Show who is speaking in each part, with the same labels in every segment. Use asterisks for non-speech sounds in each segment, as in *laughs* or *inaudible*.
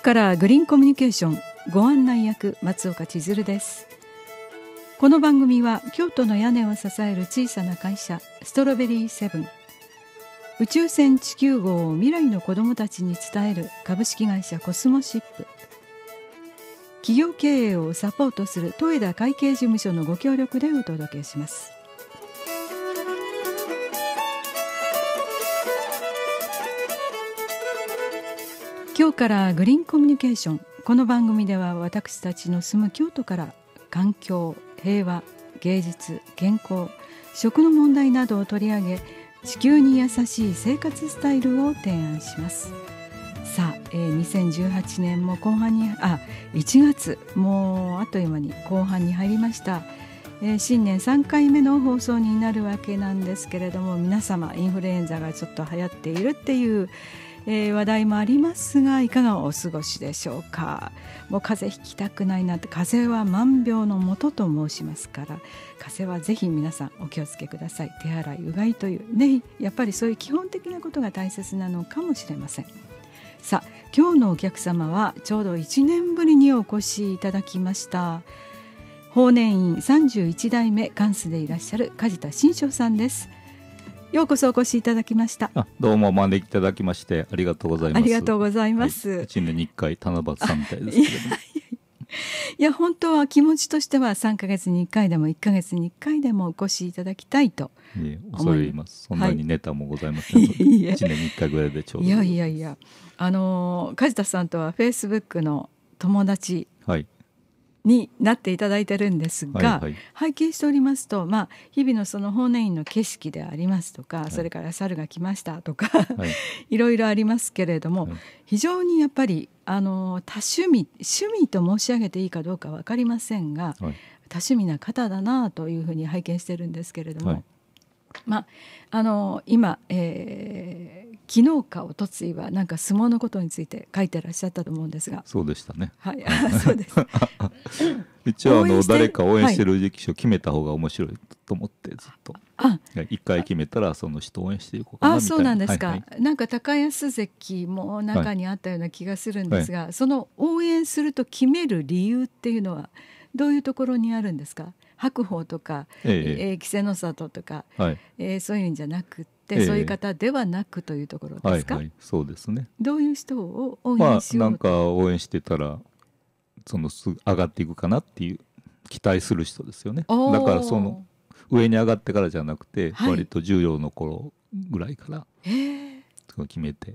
Speaker 1: からグリーンコミュニケーションご案内役松岡千鶴ですこの番組は京都の屋根を支える小さな会社ストロベリーセブン宇宙船地球号を未来の子どもたちに伝える株式会社コスモシップ企業経営をサポートする戸枝会計事務所のご協力でお届けします今日からグリーンコミュニケーションこの番組では私たちの住む京都から環境平和芸術健康食の問題などを取り上げ地球に優しい生活スタイルを提案しますさあ、えー、2018年も後半にあ1月もうあっという間に後半に入りました、えー、新年3回目の放送になるわけなんですけれども皆様インフルエンザがちょっと流行っているっていうえー、話題もありますがいかがお過ごしでしょうかもう風邪ひきたくないなって風邪は万病のもとと申しますから風邪はぜひ皆さんお気をつけください手洗いうがいというねやっぱりそういう基本的なことが大切なのかもしれませんさあ今日のお客様はちょうど1年ぶりにお越しいただきました法然院31代目関数でいらっしゃる梶田新章さんですようこそお越しいただきました。
Speaker 2: どうも招きいただきましてありがとうございます。ありがとう
Speaker 1: ございます。一、
Speaker 2: はい、年に一回七夕さんみたいですけど。
Speaker 1: いや本当は気持ちとしては3か月に1回でも1か月に1回でもお越しいただきたいと
Speaker 2: い恐れ入りますそんなにネタもございません、は *laughs* い、1年に1回ぐらいでちょうどいや
Speaker 1: いやいやあの梶田さんとはフェイスブックの友達、はい、になっていただいてるんですが、はいはい、拝見しておりますと、まあ、日々のその法然院の景色でありますとか、はい、それから猿が来ましたとか、はい、*laughs* いろいろありますけれども、はい、非常にやっぱりあの多趣味趣味と申し上げていいかどうか分かりませんが、はい、多趣味な方だなというふうに拝見してるんですけれども、はい、まあ、あの今、えー、昨日かおとついはなんか相撲のことについて書いてらっしゃったと思うんですがそうでしたねはい *laughs* そう
Speaker 2: です *laughs* 一応あの誰か応援してる時期を決めた方が面白いと思ってずっと一回決めたらその人応援していこうかなみたいなあそうなんですか、
Speaker 1: なんか高安関も中にあったような気がするんですが、はい、その応援すると決める理由っていうのはどういうところにあるんですか白鵬とかええ稀勢の里とか、はい、えー、そういうんじゃなくて、えそういう方ではなくというところですか、はいはい、
Speaker 2: そうですね
Speaker 1: どういう人を応援しよう、まあ、な
Speaker 2: んか応援してたらそのす上がっていくかなっていう期待する人ですよねだからその上に上がってからじゃなくて、はい、割と重要の頃ぐらいから、えー、決めて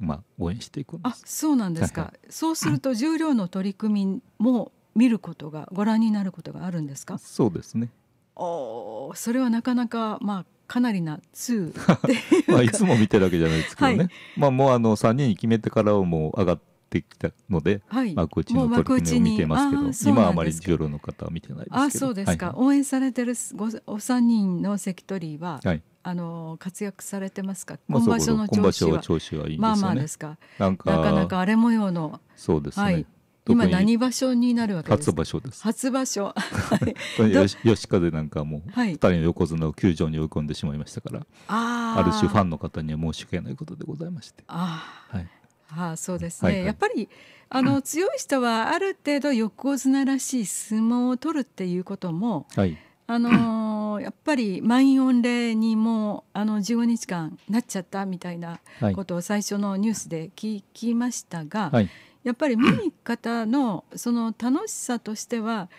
Speaker 2: まあ、応援していくあ
Speaker 1: そうなんですか、そうすると重量の取り組みも見ることがご覧になることがあるんですか
Speaker 2: そうですね
Speaker 1: おお、それはなかなかまあかなりな通 *laughs* まあいつも
Speaker 2: 見てるわけじゃないですけどね、はい、まあもうあの三人に決めてからもう上がってきたので、はい、幕内の取り組みを見てますけど今はあまり十郎の方は見てないですあそうですか、
Speaker 1: はい、応援されてるごお三人の関取は、はい、あの活躍されてますか、まあ、今場所の調子はは調子はいい、ね、まあまあですかなんかなかなか荒れ模様の
Speaker 2: そうですね、はい、
Speaker 1: 今何場所になるわけです初場所です。初場所。
Speaker 2: *laughs* 吉風なんかも二人の横綱を球場に追い込んでしまいましたから、ある種ファンの方には申し訳ないことでございまして。あはい。
Speaker 1: あそうですね、はいはい、やっぱりあの強い人はある程度横綱らしい相撲を取るっていうことも、はい、あのー、*clears throat* やっぱり満員御礼にもうあの15日間なっちゃったみたいなことを最初のニュースで聞きましたが、はい、やっぱり見に行く方のその楽しさとしては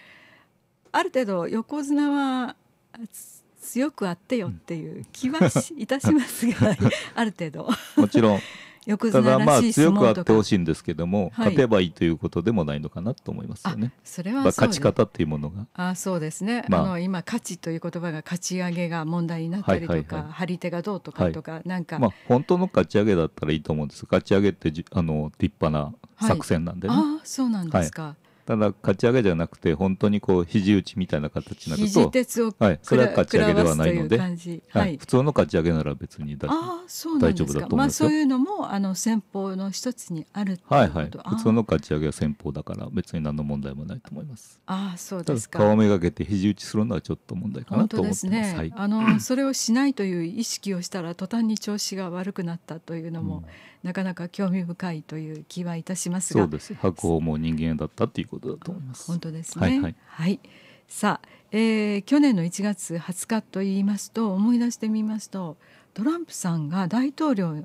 Speaker 1: ある程度横綱は強くあってよっていう気はいたしますが、*laughs* ある程度
Speaker 2: もちろん *laughs* 横綱らしい相撲とか強くあってほしいんですけども、はい、勝てばいいということでもないのかなと思いますよね。それは、ね、勝ち方っていうものが。
Speaker 1: あそうですね、まあ、あの今勝ちという言葉が勝ち上げが問題になったりとか、張り手がどうとかとか、はい、なんか、まあ、
Speaker 2: 本当の勝ち上げだったらいいと思うんです勝ち上げってあの立派な作戦なんでね。はい、あそ
Speaker 1: うなんですか、はい、
Speaker 2: ただ勝ち上げじゃなくて本当にこう肘打ちみたいな形になると鉄を、はい、それは勝ち上げではないのではい普通の勝ち上げなら別に大丈夫だと思いますよ、まあ、そうい
Speaker 1: うのもあの戦法の一つにあるっはいはい、普通
Speaker 2: の勝ち上げは戦法だから別に何の問題もないと思いますあそうですか顔めがけて肘打ちするのはちょっと問題かなと思ってます、ねはい、あ
Speaker 1: のそれをしないという意識をしたら途端に調子が悪くなったというのも、うんなかなか興味深いという気はいたしますがそうです
Speaker 2: 白鵬も人間だったということだと思います。本当ですね、はい、はい、
Speaker 1: はいさあ、えー、去年の1月20日と言いますと思い出してみますとトランプさんが大統領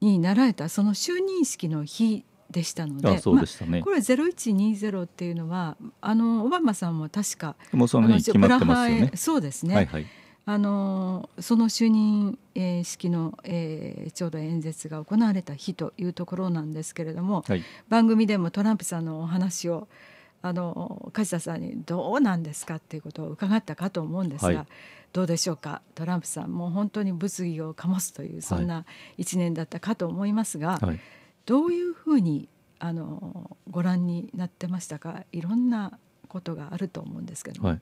Speaker 1: になられたその就任式の日でしたので、そうでしたね。まあ、これゼロ一二ゼロっていうのはあのオバマさんも確かもうその日決まってますよね。そうですね。はいはい。あのその就任式の、えー、ちょうど演説が行われた日というところなんですけれども、はい、番組でもトランプさんのお話をあの梶田さんにどうなんですかっていうことを伺ったかと思うんですが、はい、どうでしょうかトランプさんもう本当に物議を醸すというそんな1年だったかと思いますが、はい、どういうふうにあのご覧になってましたかいろんなことがあると思うんですけども。は
Speaker 2: い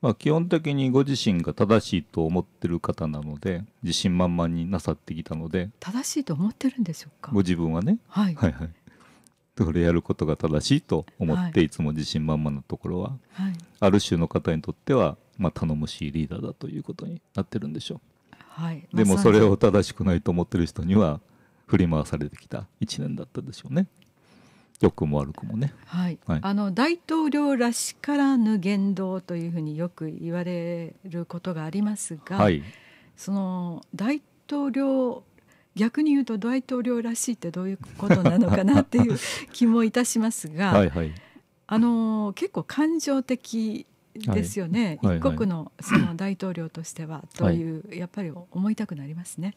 Speaker 2: まあ、基本的にご自身が正しいと思ってる方なので自信満々になさってきたので
Speaker 1: 正しいと思ってるんでしょう
Speaker 2: かご自分はね、はい、はいはいそれやることが正しいと思って、い、つも自信満々なところは、はい、ある種の方にとっては、まあ、頼もしいリーダーだということになってるんでしょう、はい、でもそれを正しくないと思ってる人には振り回されてきた一年だったでしょうね良くも悪くもね、
Speaker 1: はい、はい、あの大統領らしからぬ言動というふうによく言われることがありますが、はい、その大統領逆に言うと大統領らしいってどういうことなのかなっていう *laughs* 気もいたしますがはい、はい、あの結構感情的ですよね、はい、一国のその大統領としてはという、やっぱり思いたくなりますね。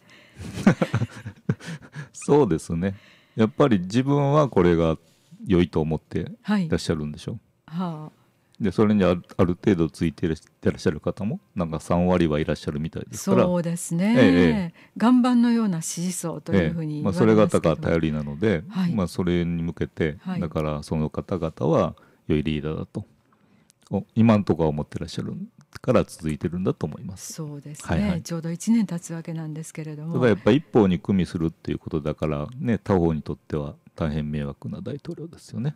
Speaker 2: *laughs* そうですねやっぱり自分はこれが良いと思っていらっしゃるんでしょう、はい、でそれにあるある程度ついていらっしゃる方もなんか3割はいらっしゃるみたいですからそうですね、え
Speaker 1: え、岩盤のような支持層というふうに、ええ、まあ、それがだか
Speaker 2: ら頼りなので、はい、まあ、それに向けて、はい、だからその方々は良いリーダーだと今んとこは思ってらっしゃるから続いてるんだと思います。そうですね。はいはい、
Speaker 1: ちょうど一年経つわけなんですけれども、ただやっ
Speaker 2: ぱ一方に組みするっていうことだからね、他方にとっては大変迷惑な大統領ですよね。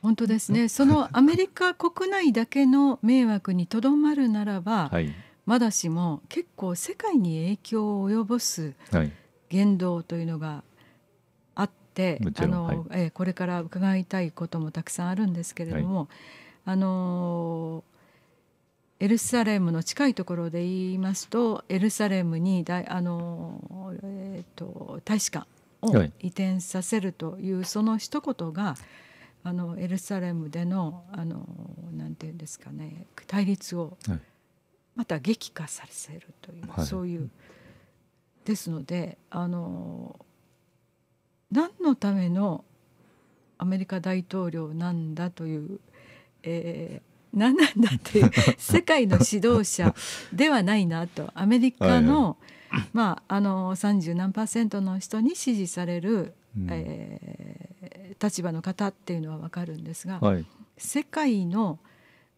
Speaker 1: 本当ですね、その *laughs* アメリカ国内だけの迷惑にとどまるならば、はい、まだしも結構世界に影響を及ぼす言動というのがあって、はい、あの、はい、えこれから伺いたいこともたくさんあるんですけれども、あのエルサレムの近いところで言いますとエルサレムに大,、あのえーと大使館を移転させるというその一言があのエルサレムでのあのなんて言うんですかね対立をまた激化させるという、はい、そういうですのであの何のためのアメリカ大統領なんだという、えー、何なんだっていう *laughs* 世界の指導者ではないなとアメリカの、はいはいまあ、あの三十何パーセントの人に支持される、うん、えー、立場の方っていうのは分かるんですが、はい、世界の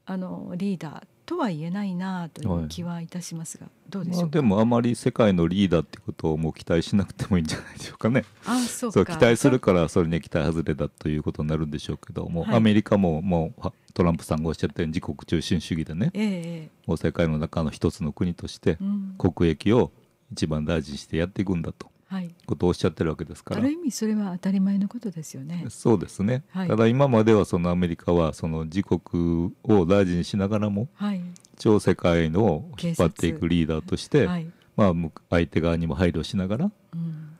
Speaker 1: あのリーダーとは言えないなという気はいたしますが、はい、どうでしょう、まあ、で
Speaker 2: もあまり世界のリーダーってことをもう期待しなくてもいいんじゃないでしょうかね。あそう期待するからそれに期待外れだということになるんでしょうけども、はい、アメリカももうトランプさんがおっしゃったように自国中心主義でね、えー、もう世界の中の一つの国として国益を、うん一番大事にしてやっていくんだと。はい、ことをおっしゃってるわけですからある
Speaker 1: 意味それは当たり前のことですよね
Speaker 2: そうですね、はい、ただ今まではそのアメリカはその自国を大事にしながらも、はい、超世界の引っ張っていくリーダーとして、はい、まあ、相手側にも配慮しながら、うん、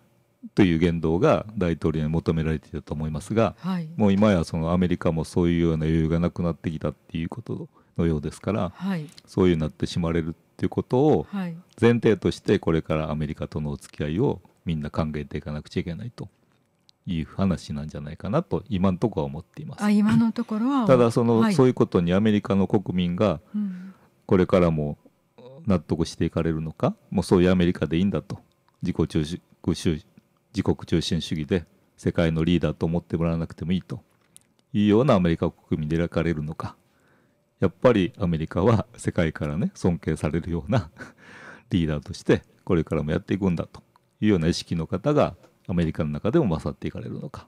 Speaker 2: という言動が大統領に求められていたと思いますが、はい、もう今やそのアメリカもそういうような余裕がなくなってきたっていうことのようですから、はい、そういうなってしまれるっていうことを前提としてこれからアメリカとのお付き合いをみんな考えていかなくちゃいけないという話なんじゃないかなと今のところは思っています。
Speaker 1: あ今のところは *laughs* ただその、はい、そういう
Speaker 2: ことにアメリカの国民がこれからも納得していかれるのか、もうそういうアメリカでいいんだと自己中心自国中心主義で世界のリーダーと思ってもらわなくてもいいというようなアメリカ国民で描かれるのかやっぱりアメリカは世界からね尊敬されるような *laughs* リーダーとしてこれからもやっていくんだというような意識の方がアメリカの中でも勝っていかれるのか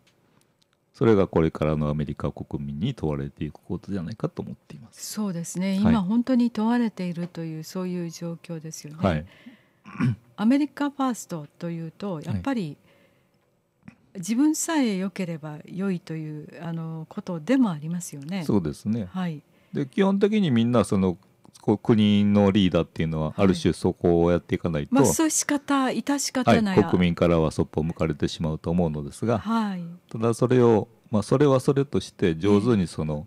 Speaker 2: それがこれからのアメリカ国民に問われていくことじゃないかと思って
Speaker 1: いますそうですね、今本当に問われているというそういう状況ですよね、はい、*clears throat* アメリカファーストというとやっぱり、自分さえ良ければ良いというあのことでもありますよね。そうですね。はい。
Speaker 2: で基本的にみんなその国のリーダーっていうのはある種そこをやっていかないと、はい、まあ、方
Speaker 1: 致し方ない、はい、国
Speaker 2: 民からはそっぽを向かれてしまうと思うのですが、はい、ただそれを、まあ、それはそれとして上手にその、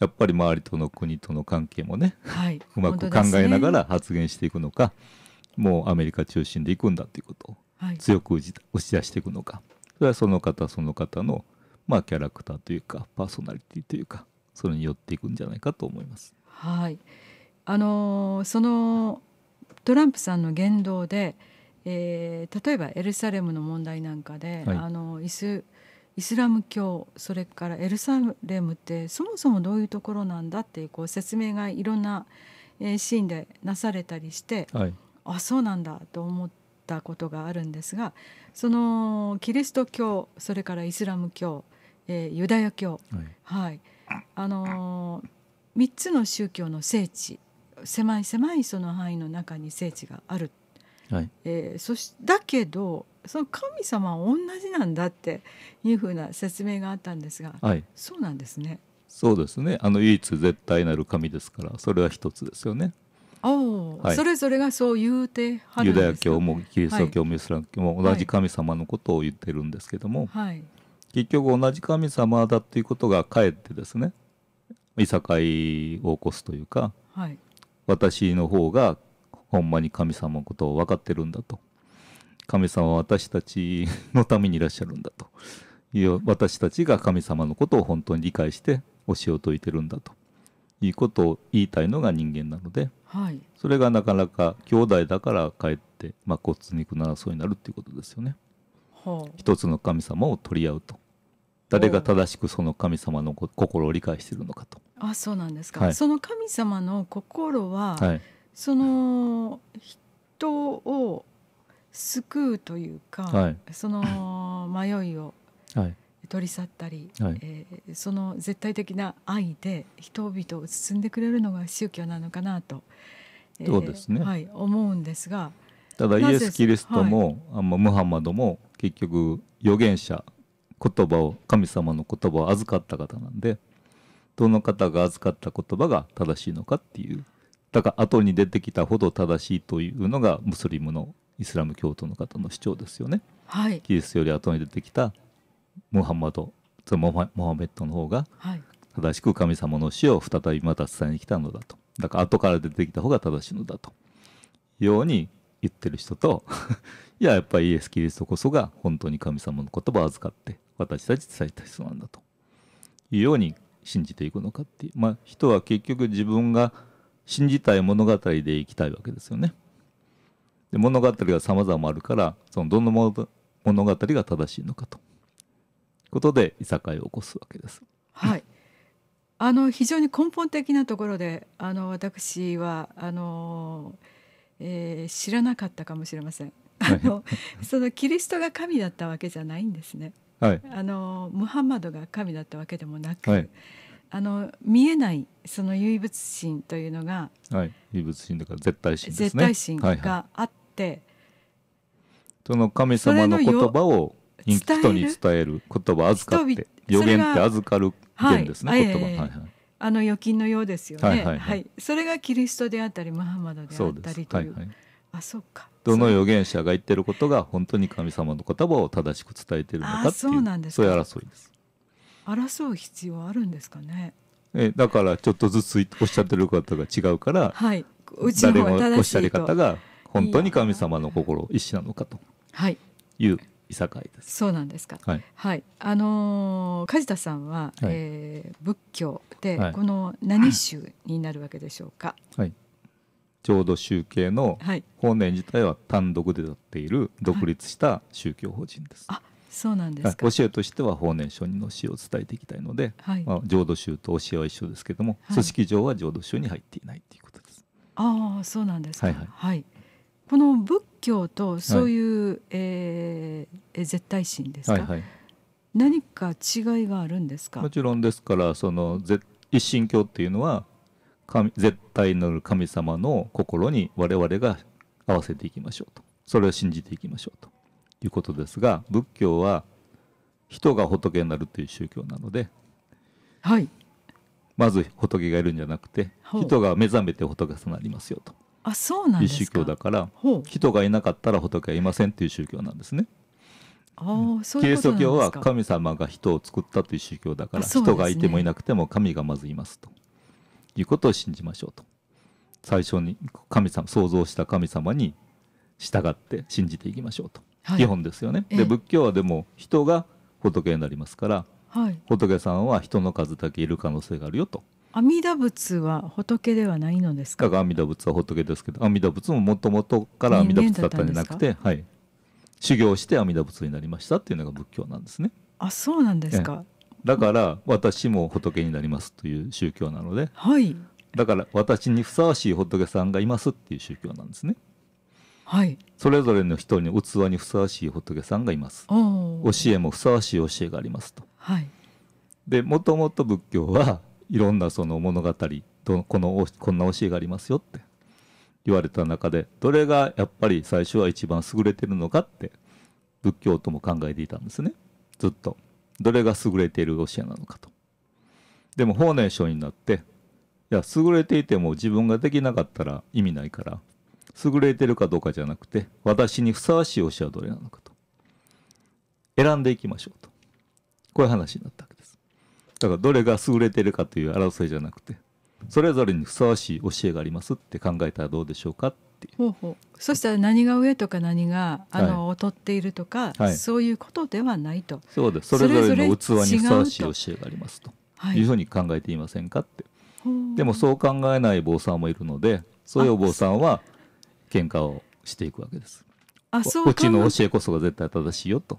Speaker 2: やっぱり周りとの国との関係もね、はい、*laughs* うまく考えながら発言していくのか、ね、もうアメリカ中心でいくんだということを強く打ち出していくのかそれはその方その方の、まあ、キャラクターというかパーソナリティというか。それによっていくんじゃないかと思います。は
Speaker 1: いあのそのトランプさんの言動で、えー、例えばエルサレムの問題なんかで、はい、あのイスイスラム教それからエルサレムってそもそもどういうところなんだっていうこう説明がいろんな、えシーンでなされたりして、はい、あそうなんだと思ったことがあるんですがそのキリスト教それからイスラム教、えー、ユダヤ教、はい、はい、あの3つの宗教の聖地狭い狭いその範囲の中に聖地がある、はいえー、そしだけどその神様は同じなんだっていうふうな説明があったんですが、はい、そうなんですね。
Speaker 2: そうですねあの唯一絶対なる神ですからそれは一つですよね。おはい、そ
Speaker 1: れぞれがそう言うてはるんです、ユダヤ教もキリスト教もイス
Speaker 2: ラム教も同じ神様のことを言ってるんですけども、はい、結局同じ神様だっていうことがかえってですねいさかいを起こすというか、はい、私の方がほんまに神様のことを分かってるんだと神様は私たちのためにいらっしゃるんだという私たちが神様のことを本当に理解して教えを説いてるんだということを言いたいのが人間なので、はい、それがなかなか兄弟だからかえって、まあ、骨肉の争いになるっていうことですよね。一つの神様を取り合うと誰が正しくその神様の心を理解しているのかと。
Speaker 1: あそうなんですか、はい、その神様の心は、はい、その人を救うというか、はい、その迷いを取り去ったり、はい、えー、その絶対的な愛で人々を包んでくれるのが宗教なのかなと、
Speaker 2: えー、そうですね、はい、
Speaker 1: 思うんですが
Speaker 2: ただイエス・キリストも、はい、あムハンマドも結局預言者言葉を神様の言葉を預かった方なんでどの方が預かった言葉が正しいのかっていうだから後に出てきたほど正しいというのがムスリムのイスラム教徒の方の主張ですよね。はい、キリストより後に出てきたムハンマドモハメットの方が正しく神様の死を再びまた伝えに来たのだとだから後から出てきた方が正しいのだとように言ってる人と *laughs* いややっぱりイエス・キリストこそが本当に神様の言葉を預かって私たち最大数なんだというように信じていくのかっていう、まあ、人は結局自分が信じたい物語で生きたいわけですよね。で物語がざまあるからそのどの物語が正しいのかということでいさかいを起こすわけです。
Speaker 1: はい、あの非常に根本的なところであの私はあの、えー、知らなかったかもしれません。あの *laughs* そのキリストが神だったわけじゃないんですね。はい、あのムハンマドが神だったわけでもなく、はい、あの見えないその唯物心というのが、
Speaker 2: はい、唯物心だから絶対神、ね、絶対神が
Speaker 1: あって、はいはい、
Speaker 2: その神様の言葉を人に伝える言葉預かって予言って預かる言ですね、はい、言葉、はいはい、
Speaker 1: あの預金のようですよね、はい、はい、それがキリストであったりムハンマドであったりという、はいはい、
Speaker 2: あそうかどの預言者が言ってることが本当に神様の言葉を正しく伝えてるのかっていうそういう争いです
Speaker 1: 争う必要あるんですかね
Speaker 2: えだからちょっとずつおっしゃってる方が違うから、は
Speaker 1: い、うち誰もおっしゃり方が
Speaker 2: 本当に神様の心一致なのかといういさかいです。そ
Speaker 1: うなんですか。はい、はい、あのー、梶田さんは、はい、えー、仏教で、はい、この何宗になるわけでし
Speaker 2: ょうか。はい、ちょうど宗系の法然自体は単独でやっている独立した宗教法人です。はい、あ
Speaker 1: そうなんです
Speaker 2: か教えとしては法然上人の教えを伝えていきたいので、はい、まあ、浄土宗と教えは一緒ですけども、組織上は浄土宗に入っていないということで
Speaker 1: す。ああそうなんですか、はいはい、はい、この仏教とそういう、はい、えー、絶対心ですか、はいはい、何か違いがあるんですかも
Speaker 2: ちろんですからその一神教っていうのは神絶対なる神様の心に我々が合わせていきましょうとそれを信じていきましょうということですが仏教は人が仏になるという宗教なので、はい、まず仏がいるんじゃなくて人が目覚めて仏となりますよと
Speaker 1: あそうなんいう宗
Speaker 2: 教だから人がいなかったら仏はいませんという宗教なんですね。
Speaker 1: あそうキリスト教は神
Speaker 2: 様が人を作ったという宗教だから人がいてもいなくても神がまずいますと。いうことを信じましょうと最初に神様想像した神様に従って信じていきましょうと、はい、基本ですよね。で仏教はでも人が仏になりますから、はい、仏さんは人の数だけいる可能性があるよと。
Speaker 1: 阿弥陀仏は仏ではないのです
Speaker 2: か。か阿弥陀仏は仏ですけど、阿弥陀仏ももともとから阿弥陀仏だったんじゃなくて、はい、修行して阿弥陀仏になりましたっていうのが仏教なんですね。
Speaker 1: あ、そうなんですか。え
Speaker 2: えだから私も仏になりますという宗教なので、はい、だから私にふさわしい仏さんがいますっていう宗教なんですね。はい、それぞれの人に器にふさわしい仏さんがいます教えもふさわしい教えがありますと。はい、でもともと仏教はいろんなその物語どこのこんな教えがありますよって言われた中でどれがやっぱり最初は一番優れてるのかって仏教とも考えていたんですねずっと。どれが優れているロシアなのかとでも法然上人になっていや優れていても自分ができなかったら意味ないから優れてるかどうかじゃなくて私にふさわしい推しはどれなのかと選んでいきましょうとこういう話になったわけですだからどれが優れてるかという争いじゃなくてそれぞれにふさわしい教えがありますって考えたらどうでしょうか
Speaker 1: ていう。そしたら何が上とか何があの、劣っているとか、はい、そういうことではないと。そうです。それぞれの器にふさわしい
Speaker 2: 教えがありますと。いうふうに考えていませんかって。はい、でもそう考えない坊さんもいるので、そういうお坊さんは喧嘩をしていくわけです。あ、そううちの教えこそが絶対正しいよと。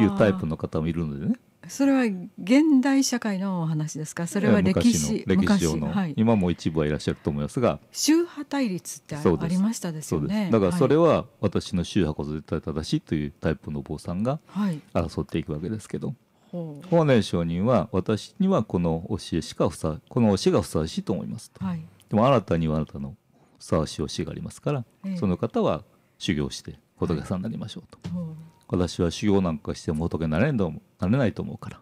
Speaker 2: いうタイプの方もいるのでね。
Speaker 1: それは現代社会のお話ですかそれは歴史歴史上の、
Speaker 2: 今も一部はいらっしゃると思いますが
Speaker 1: 宗派対立ってありましたですよねだからそれは
Speaker 2: 私の宗派こそ絶対正しいというタイプの坊さんが争っていくわけですけど、法然上人は私にはこの教えしかふさこの教えがふさわしいと思いますと、はい、でも新たにはあなたのふさわしい教えがありますから、ええ、その方は修行して仏さんになりましょうと。はい私は修行なんかしても仏になれんなれないと思うから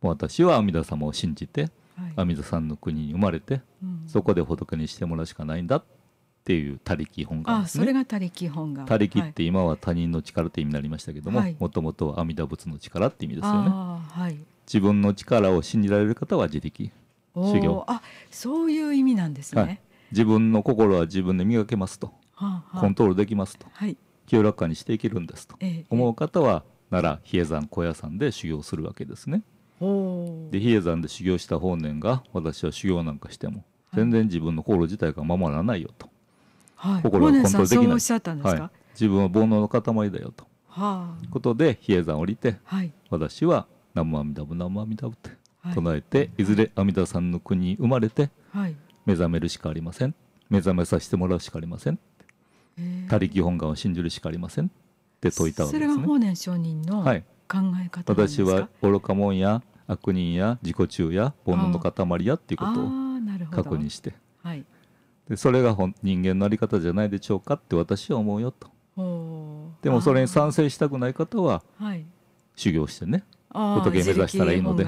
Speaker 2: もう私は阿弥陀様を信じて、はい、阿弥陀さんの国に生まれて、うん、そこで仏にしてもらうしかないんだっていう他力本願、ね、それが他
Speaker 1: 力本願他力っ
Speaker 2: て今は他人の力って意味になりましたけどももともとは阿弥陀仏の力って意味ですよね、はい、自分の力を信じられる方は自力修行
Speaker 1: あそういう意味なんですね、はい、
Speaker 2: 自分の心は自分で磨けますと、はあはあ、コントロールできますと、はい、清らかにしていけるんですと思う方は奈良比叡山高野山で修行するわけですね。で比叡山で修行した法然が私は修行なんかしても全然自分の心自体が守らないよと、
Speaker 1: はい、心がコントロールできない、はい、
Speaker 2: 自分は煩悩の塊だよと、はあ、ことで比叡山降りて、はい、私は南無阿弥陀仏南無阿弥陀仏唱えて、い、ずれ阿弥陀さんの国に生まれて、目覚めるしかありません目覚めさせてもらうしかありません他力本願を信じるしかありませんって説いたわけですね。それが
Speaker 1: 法然上人の考え方
Speaker 2: 私は愚か者や悪人や自己中や煩悩の塊やっていうことを確認して、はい、でそれが人間のあり方じゃないでしょうかって私は思うよと。でもそれに賛成したくない方は修行してね仏を目指したらいいので。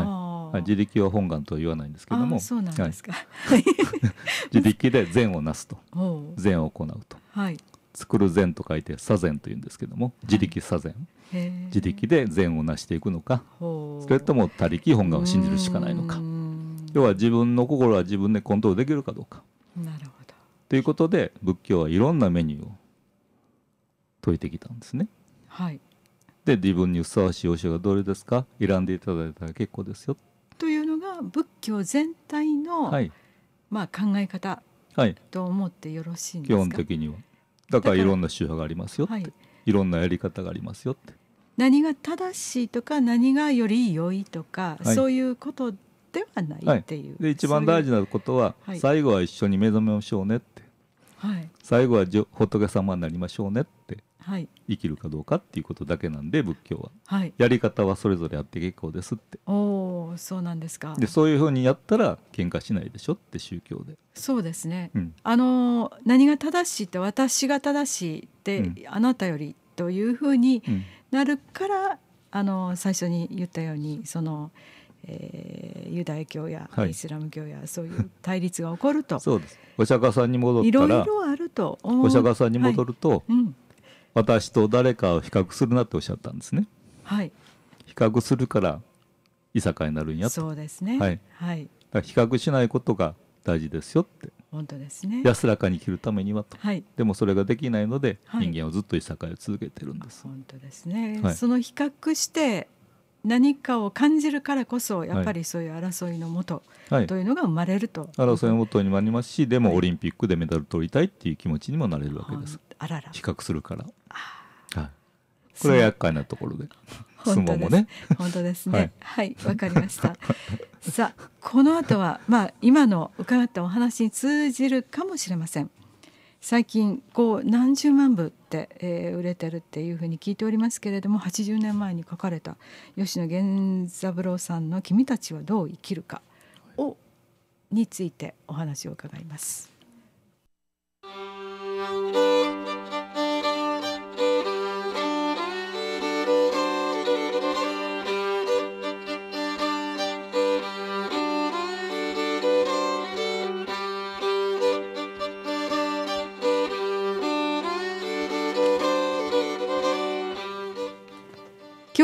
Speaker 2: はい、自力は本願とは言わないんですけどもそうなんですか、はい、*laughs* 自力で善をなすと *laughs* 善を行うと、はい、作る善と書いて左善というんですけども自力左善、はい、自力で善をなしていくのかそれとも他力本願を信じるしかないのか要は自分の心は自分でコントロールできるかどうか。なるほどということで仏教はいろんなメニューを説いてきたんですね。はい、で自分にふさわしいお塩がどれですか選んでいただいたら結構ですよ。
Speaker 1: というのが仏教全体の、はい、まあ、考え方と思ってよろしいんですか、はい、基本
Speaker 2: 的には。だからいろんな宗派がありますよって、はい、いろんなやり方がありますよって。
Speaker 1: 何が正しいとか何がより良いとか、はい、そういうことではないっていう。で一番大事なこ
Speaker 2: とは最後は一緒に目覚めましょうねって、はい、最後は仏様になりましょうねって生きるかどうかっていうことだけなんで仏教は、はい、やり方はそれぞれあって結構ですって
Speaker 1: おそうなんですかで
Speaker 2: そういうふうにやったら喧嘩しないでしょって宗教で
Speaker 1: そうですね、うん、あの何が正しいって私が正しいって、うん、あなたよりというふうになるから、うん、あの最初に言ったようにそのえー、ユダヤ教やイスラム教や、はい、そういう対立が起こ
Speaker 2: ると *laughs* そうですお釈迦さんに戻ったらいろいろ
Speaker 1: あるとお釈迦さんに戻ると、はいうん、
Speaker 2: 私と誰かを比較するなっておっしゃったんですね。はい、比較するからいさかになるんやそうで
Speaker 1: すね、はいはい、
Speaker 2: だから比較しないことが大事ですよって
Speaker 1: 本当ですね安
Speaker 2: らかに生きるためにはと、はい、でもそれができないので、はい、人間はずっといさかいを続けてるんです本当ですね、はい、そ
Speaker 1: の比較して何かを感じるからこそやっぱりそういう争いのもとというのが生まれると、い、争
Speaker 2: いのもとにもありますしでもオリンピックでメダル取りたいっていう気持ちにもなれるわけです、あらら比較するから、はい、これは厄介なところで相撲もね本当ですねはいわ、はい、かりました
Speaker 1: *laughs* さあこの後はまあ今の伺ったお話に通じるかもしれません最近こう何十万部って、えー、売れてるっていうふうに聞いておりますけれども80年前に書かれた吉野源三郎さんの「君たちはどう生きるか」をについてお話を伺います。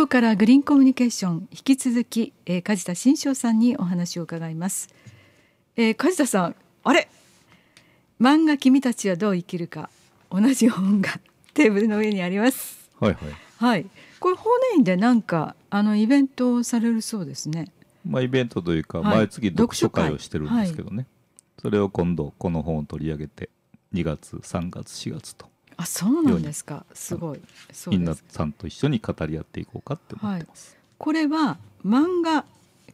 Speaker 1: 今日からグリーンコミュニケーション引き続き、えー、梶田新章さんにお話を伺います、えー、梶田さんあれ漫画君たちはどう生きるか同じ本が *laughs* テーブルの上にありますはいはいはいこれ法然院でなんかあのイベントをされるそうですね
Speaker 2: まあイベントというか、はい、毎月読書会をしてるんですけどね、はい、それを今度この本を取り上げて2月3月4月と
Speaker 1: あそうなんですかすごいみんな
Speaker 2: さんと一緒に語り合っていこうかって
Speaker 1: 思ってます、はい、これは漫画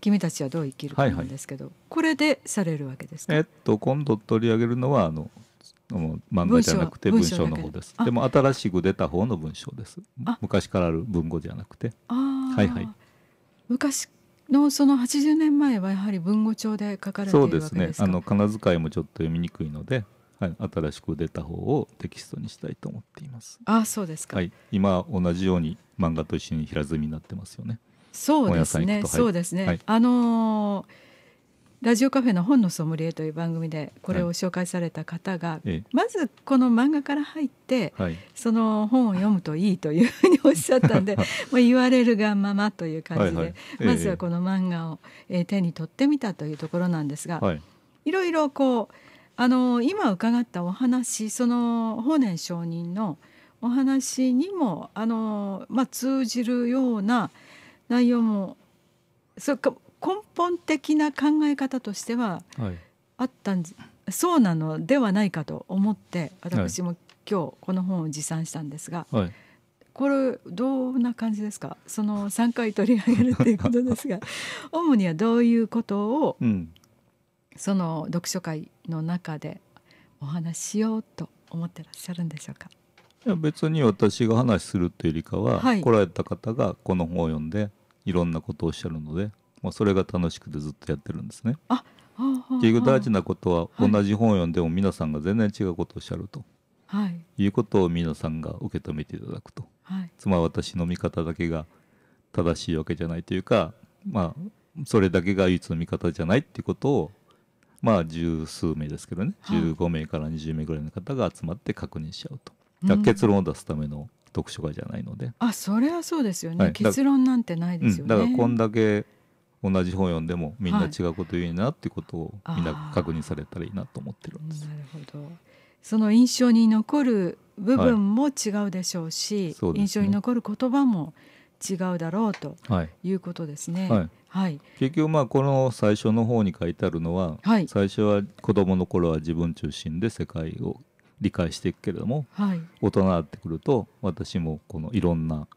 Speaker 1: 君たちはどう生きるかなんですけど、はいはい、これでされるわけです
Speaker 2: えっと今度取り上げるのはあの漫画じゃなくて文章の方ですでも新しく出た方の文章です昔からある文語じゃなくてはいはい
Speaker 1: 昔のその80年前はやはり文語帳で書かれているわですねあの
Speaker 2: 金遣いもちょっと読みにくいのではい、新しく出た方をテキストにしたいと思っています。あ、そうですか。はい、今同じように漫画と一緒に平積みになってますよね。そうですね。そうですね。はい、
Speaker 1: あのー、ラジオカフェの本のソムリエという番組でこれを紹介された方が、はい、まずこの漫画から入って、はい、その本を読むといいというふうにおっしゃったんで *laughs* まあ言われるがままという感じで、はいはいえー、まずはこの漫画を、え手に取ってみたというところなんですが、はい、いろいろこうあの今伺ったお話その法然上人のお話にもあの、まあ、通じるような内容もそれか根本的な考え方としてはあったん、はい、そうなのではないかと思って私も今日この本を持参したんですが、はい、これどんな感じですかその3回取り上げるっていうことですが *laughs* 主にはどういうことを、うんその読書会の中でお話ししようと思ってらっしゃるんでしょうか
Speaker 2: いや別に私が話するというよりかは、はい、来られた方がこの本を読んでいろんなことをおっしゃるので、まあ、それが楽しくてずっとやってるんですね。あ結局大事なことは同じ本を読んでも皆さんが全然違うことをおっしゃると、はい、いうことを皆さんが受け止めていただくと、はい、つまり私の見方だけが正しいわけじゃないというか、まあ、それだけが唯一の見方じゃないっていうことをまあ十数名ですけどね、15名から20名ぐらいの方が集まって確認しちゃうと、結論を出すための読書会じゃないので
Speaker 1: あそれはそうですよね、はい、結論なんてないですよね、うん、だからこんだ
Speaker 2: け同じ本読んでもみんな違うこと言うなっていうことをみんな確認されたらいいなと思ってるんです。なる
Speaker 1: ほどその印象に残る部分も違うでしょうし、はいね、印象に残る言葉も違うだろうということですね。はい、はい、
Speaker 2: 結局まあこの最初の方に書いてあるのは、はい、最初は子どもの頃は自分中心で世界を理解していくけれども、はい、大人になってくると私もこのいろんな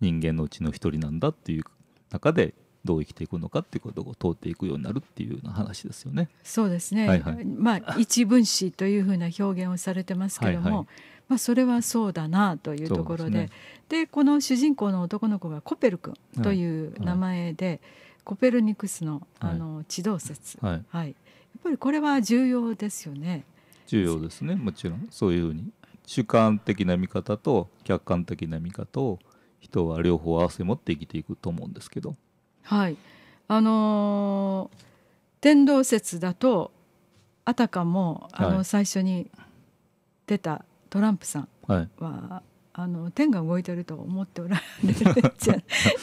Speaker 2: 人間のうちの一人なんだっていう中でどう生きていくのかっていうことを通っていくようになるっていうような話ですよね。
Speaker 1: そうですね、はいはい、まあ、一分子というふうな表現をされてますけども。はいはい、まあ、それはそうだなというところでで、ねで、この主人公の男の子がコペル君という名前で、はいはいコペルニクスのあの地動説、はい、はい、やっぱりこれは重要ですよね。
Speaker 2: 重要ですねもちろんそういうふうに主観的な見方と客観的な見方を人は両方合わせ持って生きていくと思うんですけど。
Speaker 1: はいあのー、天動説だとあたかもあの最初に出たトランプさんは、はいあの天が動いてると思っておられるんじゃ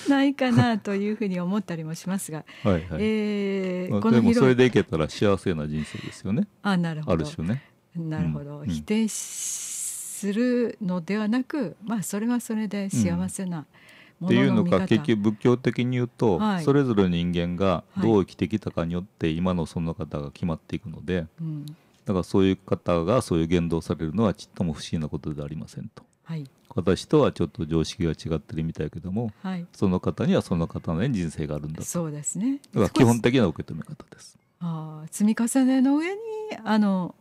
Speaker 1: ないかなというふうに思ったりもしますがはい、えー、でもそれで
Speaker 2: いけたら幸せな人生ですよね。あなるほど、ね、
Speaker 1: なるほど、うん、否定するのではなく、まあ、それはそれで幸せな、うんっていうのか結局
Speaker 2: 仏教的に言うと、はい、それぞれの人間がどう生きてきたかによって今のその方が決まっていくので、はいだからそういう方がそういう言動されるのはちっとも不思議なことではありませんと。はい私とはちょっと常識が違ってるみたいけども、はい、その方にはその方の人生があるんだそうですね基本的な受け止め方です
Speaker 1: あ積み重ねの上にあの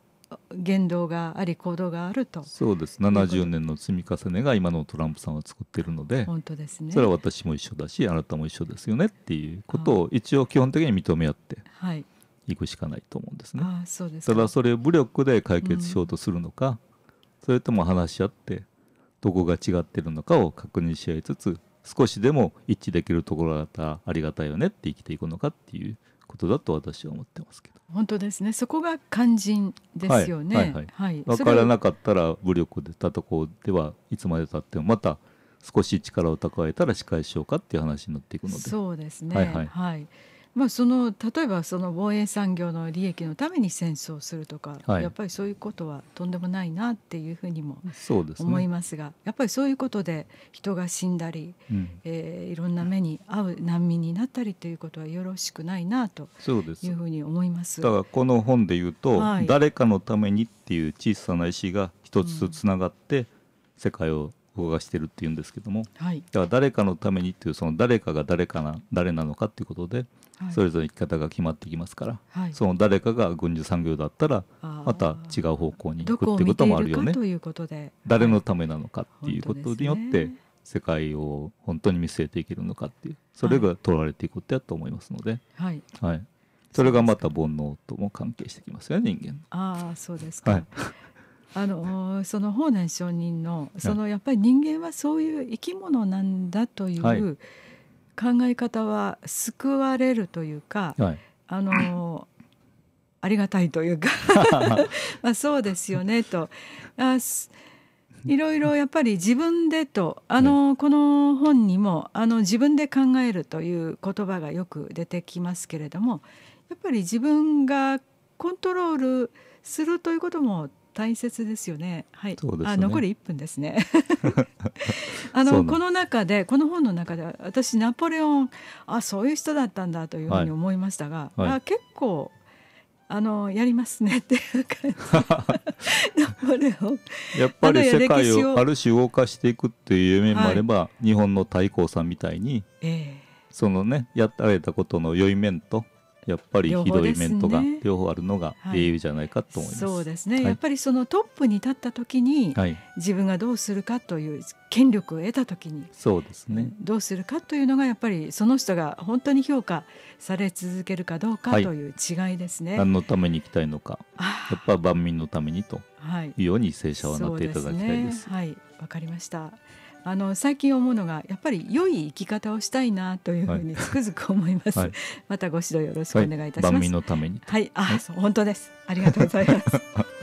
Speaker 1: 言動があり行動があると
Speaker 2: そうです70年の積み重ねが今のトランプさんは作ってるので本当ですねそれは私も一緒だしあなたも一緒ですよねっていうことを一応基本的に認め合ってはい行くしかないと思うんですね。あ
Speaker 1: そうですただ
Speaker 2: それを武力で解決しようとするのか、うん、それとも話し合ってどこが違ってるのかを確認し合いつつ少しでも一致できるところだったらありがたいよねって生きていくのかっていうことだと私は思ってますけど
Speaker 1: 本当ですねそこが肝心ですよね、はいはいはい、分からな
Speaker 2: かったら武力で戦うではいつまでたってもまた少し力を蓄えたら仕返しようかっていう話になっていくのでそうですねはい、
Speaker 1: はいまあ、その例えばその防衛産業の利益のために戦争をするとか、はい、やっぱりそういうことはとんでもないなっていうふうにも思いますが、ね、やっぱりそういうことで人が死んだり、うん、えー、いろんな目に遭う難民になったりということはよろしくないなと
Speaker 2: いうふう
Speaker 1: に思いますだから
Speaker 2: この本で言うと、はい、誰かのためにっていう小さな石が一つつながって世界を動かしてるっていうんですけども、はい、だから誰かのためにっていうその誰かが誰かな誰なのかっていうことで、はい、それぞれ生き方が決まってきますから、はい、その誰かが軍需産業だったらまた違う方向に行くっていうこともあるよね。ということで誰のためなのかっていうことによって、世界を本当に見据えていけるのかっていうそれが取られていくことやと思いますので。はい、はいそれがまた煩悩とも関係してきますよね人間
Speaker 1: ああそうですか、はいあのその法然上人のそのやっぱり人間はそういう生き物なんだという考え方は救われるというか、はい、あのありがたいというか *laughs* まあそうですよねと。あいろいろやっぱり自分でとあの、この本にもあの自分で考えるという言葉がよく出てきますけれどもやっぱり自分がコントロールするということも大切ですよね。はい。ね、あ残り一分ですね。*laughs* あのこの中でこの本の中で私ナポレオンあそういう人だったんだというふうに思いましたが、はいはい、あ結構あのやりますねっていう感じ *laughs* ナポレオン
Speaker 2: やっぱり世界をある種動かしていくっていう面もあれば、はい、日本の太閤さんみたいに、えー、そのねやられたことの良い面とやっぱりひどい面とが両方あるのが英雄じゃないかと思います。はい、そうで
Speaker 1: すね、はい、やっぱりそのトップに立った時に、はい、自分がどうするかという権力を得た時に
Speaker 2: そうですね
Speaker 1: どうするかというのがやっぱりその人が本当に評価され続けるかどうかという違いですね。はい、何の
Speaker 2: ために行きたいのかやっぱ万民のためにというように正社をなっていただきたいで
Speaker 1: す。はいわ、かりましたあの最近思うのがやっぱり良い生き方をしたいなというふうにつくづく思います、はい、またご指導よろしくお願いいたします、はい、のためにはいあ、はい、本当ですありがとうございます *laughs*